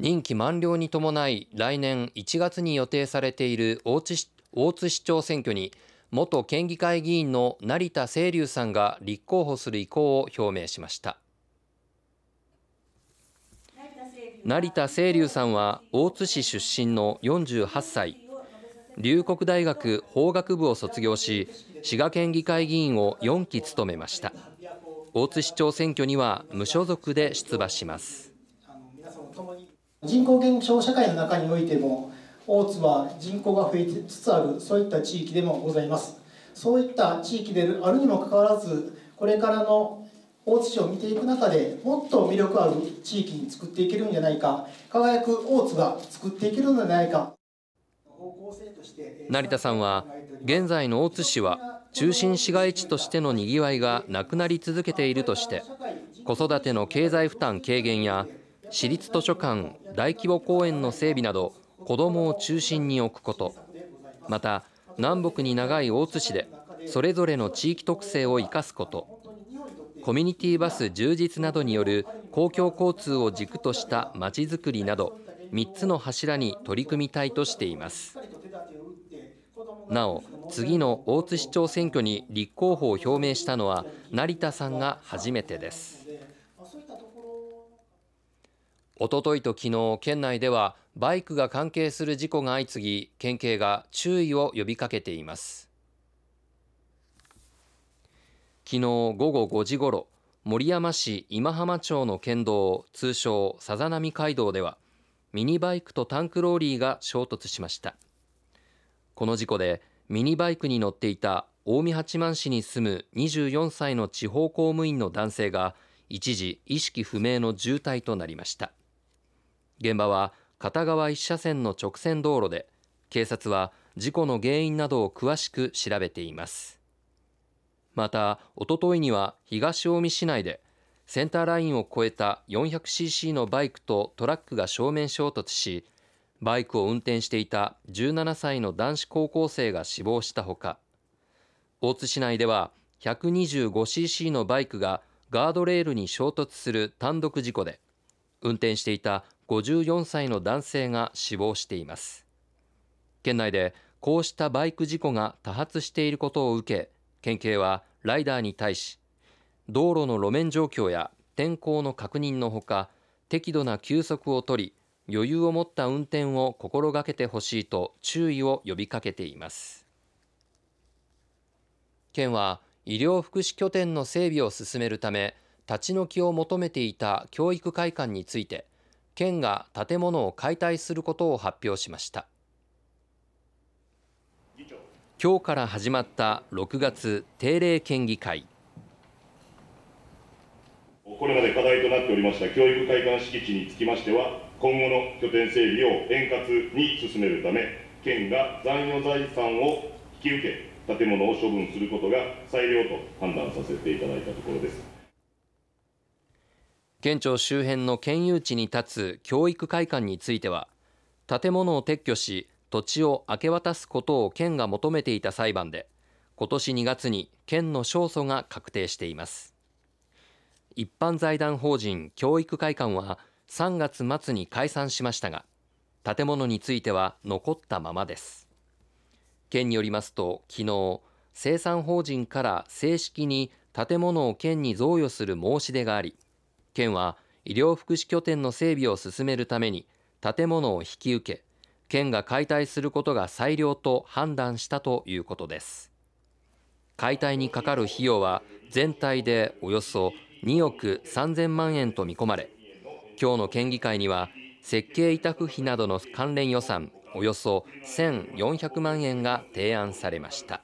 任期満了に伴い来年1月に予定されている大津市大津市長選挙に元県議会議員の成田清流さんが立候補する意向を表明しました成田清流さんは大津市出身の48歳龍谷大学法学部を卒業し滋賀県議会議員を4期務めました大津市長選挙には無所属で出馬します人口減少社会の中においても大津は人口が増えつつあるそういった地域でもございますそういった地域であるにもかかわらずこれからの大津市を見ていく中でもっと魅力ある地域に作っていけるんじゃないか輝く大津が作っていけるのではないか成田さんは現在の大津市は中心市街地としてのにぎわいがなくなり続けているとして子育ての経済負担軽減や市立図書館大規模公園の整備など子どもを中心に置くことまた南北に長い大津市でそれぞれの地域特性を生かすことコミュニティバス充実などによる公共交通を軸としたまちづくりなど3つの柱に取り組みたいとしていますなお次の大津市長選挙に立候補を表明したのは成田さんが初めてですおとといと昨日県内ではバイクが関係する事故が相次ぎ県警が注意を呼びかけています昨日午後5時ごろ守山市今浜町の県道通称さざ波街道ではミニバイクとタンクローリーが衝突しましたこの事故でミニバイクに乗っていた近江八幡市に住む24歳の地方公務員の男性が一時意識不明の重体となりました現場は片側一車線の直線道路で警察は事故の原因などを詳しく調べていますまたおとといには東近江市内でセンターラインを越えた 400cc のバイクとトラックが正面衝突しバイクを運転していた17歳の男子高校生が死亡したほか大津市内では 125cc のバイクがガードレールに衝突する単独事故で運転していた54歳の男性が死亡しています県内でこうしたバイク事故が多発していることを受け県警はライダーに対し道路の路面状況や天候の確認のほか適度な休息を取り余裕を持った運転を心がけてほしいと注意を呼びかけています県は医療福祉拠点の整備を進めるため立ち退きを求めていた教育会館について県が建物を解体することを発表しました今日から始まった6月定例県議会これまで課題となっておりました教育会館敷地につきましては今後の拠点整備を円滑に進めるため県が残余財産を引き受け建物を処分することが最良と判断させていただいたところで県庁周辺の県有地に立つ教育会館については建物を撤去し土地を明け渡すことを県が求めていた裁判で今年2月に県の勝訴が確定しています一般財団法人教育会館は3月末に解散しましたが建物については残ったままです県によりますと昨日生産法人から正式に建物を県に贈与する申し出があり県は医療福祉拠点の整備を進めるために建物を引き受け県が解体することが最良と判断したということです解体にかかる費用は全体でおよそ2億3000万円と見込まれ今日の県議会には設計委託費などの関連予算およそ1400万円が提案されました